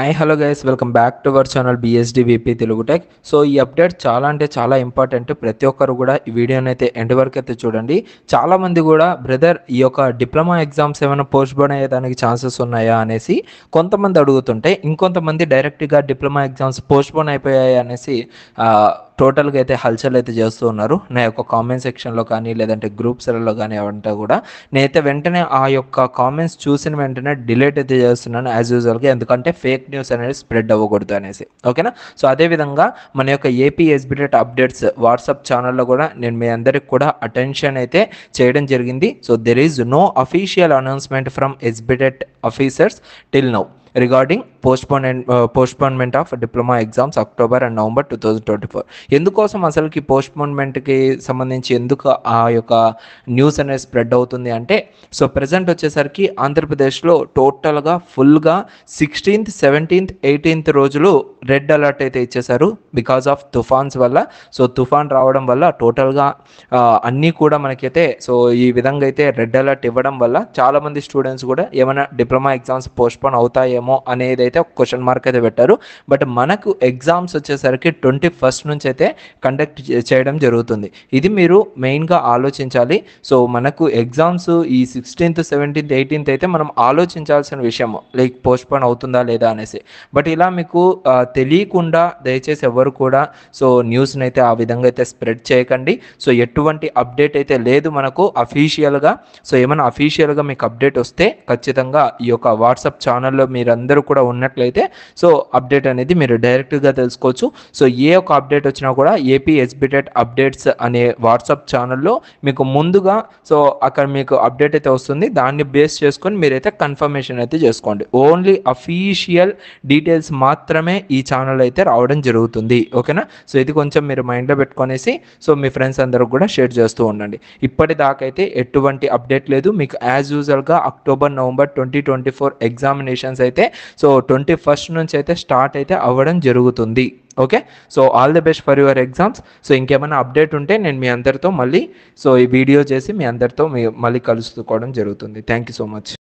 hi hello guys welcome back to our channel VP Telugu tech so ఈ update చాలా అంటే చాలా ఇంపార్టెంట్ ప్రతి ఒక్కరు కూడా ఈ వీడియోని అయితే ఎండ్ వరకు అయితే చూడండి చాలామంది కూడా బ్రదర్ ఈ యొక్క డిప్లొమా ఎగ్జామ్స్ ఏమైనా పోస్ట్ పోన్ అయ్యేదానికి ఛాన్సెస్ ఉన్నాయా అనేసి కొంతమంది అడుగుతుంటే ఇంకొంతమంది డైరెక్ట్గా డిప్లొమా ఎగ్జామ్స్ పోస్ట్ పోన్ అయిపోయాయి అనేసి టోటల్గా అయితే హల్చల్ అయితే చేస్తూ ఉన్నారు నా యొక్క కామెంట్ సెక్షన్లో కానీ లేదంటే గ్రూప్స్లలో కానీ అవంటే కూడా నేనైతే వెంటనే ఆ యొక్క కామెంట్స్ చూసిన వెంటనే డిలీట్ అయితే చేస్తున్నాను యాజ్ యూజువల్గా ఎందుకంటే ఫేక్ న్యూస్ అనేది స్ప్రెడ్ అవ్వకూడదు అనేసి ఓకేనా సో అదేవిధంగా మన యొక్క ఏపీ ఎస్బిటెట్ అప్డేట్స్ వాట్సాప్ ఛానల్లో కూడా నేను మీ అందరికి కూడా అటెన్షన్ అయితే చేయడం జరిగింది so there is no official announcement from SBTET officers till now regarding postpone postponement of diploma exams October and November two thousand twenty four ఎందుకోసం అసలుకి పోస్ట్పోన్మెంట్కి సంబంధించి ఎందుకు ఆ యొక్క న్యూస్ అనేది స్ప్రెడ్ అవుతుంది అంటే సో ప్రజెంట్ వచ్చేసరికి ఆంధ్రప్రదేశ్లో టోటల్గా ఫుల్గా సిక్స్టీన్త్ సెవెంటీన్త్ ఎయిటీన్త్ రోజులు రెడ్ అలర్ట్ అయితే ఇచ్చేశారు బికాస్ ఆఫ్ తుఫాన్స్ వల్ల సో తుఫాన్ రావడం వల్ల టోటల్గా అన్నీ కూడా మనకైతే సో ఈ విధంగా అయితే రెడ్ అలర్ట్ ఇవ్వడం వల్ల చాలామంది స్టూడెంట్స్ కూడా ఏమైనా డిప్లొమా ఎగ్జామ్స్ పోస్ట్పోన్ అవుతాయేమో అనేది అయితే ఒక క్వశ్చన్ మార్క్ అయితే పెట్టారు బట్ మనకు ఎగ్జామ్స్ వచ్చేసరికి ట్వంటీ ఫస్ట్ నుంచి అయితే కండక్ట్ చేయడం జరుగుతుంది ఇది మీరు మెయిన్గా ఆలోచించాలి సో మనకు ఎగ్జామ్స్ ఈ సిక్స్టీన్త్ సెవెంటీన్త్ ఎయిటీన్త్ అయితే మనం ఆలోచించాల్సిన విషయం లైక్ పోస్ట్పోన్ అవుతుందా లేదా అనేసి బట్ ఇలా మీకు తెలియకుండా దయచేసి ఎవరు కూడా సో న్యూస్ని అయితే ఆ విధంగా అయితే స్ప్రెడ్ చేయకండి సో ఎటువంటి అప్డేట్ అయితే లేదు మనకు అఫీషియల్గా సో ఏమైనా అఫీషియల్గా మీకు అప్డేట్ వస్తే ఖచ్చితంగా ఈ యొక్క వాట్సాప్ ఛానల్లో మీరందరూ కూడా ఉన్న ఉన్నట్లయితే సో అప్డేట్ అనేది మీరు డైరెక్ట్గా తెలుసుకోవచ్చు సో ఏ ఒక అప్డేట్ వచ్చినా కూడా ఏపీ ఎస్బిటెడ్ అప్డేట్స్ అనే వాట్సాప్ ఛానల్లో మీకు ముందుగా సో అక్కడ మీకు అప్డేట్ అయితే వస్తుంది దాన్ని బేస్ చేసుకొని మీరైతే కన్ఫర్మేషన్ అయితే చేసుకోండి ఓన్లీ అఫీషియల్ డీటెయిల్స్ మాత్రమే ఈ ఛానల్ అయితే రావడం జరుగుతుంది ఓకేనా సో ఇది కొంచెం మీరు మైండ్లో పెట్టుకునేసి సో మీ ఫ్రెండ్స్ అందరూ కూడా షేర్ చేస్తూ ఉండండి ఇప్పటిదాకైతే ఎటువంటి అప్డేట్ లేదు మీకు యాజ్ యూజువల్గా October November twenty twenty four examinations అయితే సో ట్వంటీ ఫస్ట్ నుంచి అయితే స్టార్ట్ అయితే అవ్వడం జరుగుతుంది okay so all the best for your exams so ఇంకేమైనా అప్డేట్ ఉంటే నేను మీ అందరితో మళ్ళీ సో ఈ వీడియో చేసి మీ అందరితో మీ మళ్ళీ కలుసుకోవడం జరుగుతుంది థ్యాంక్ యూ సో మచ్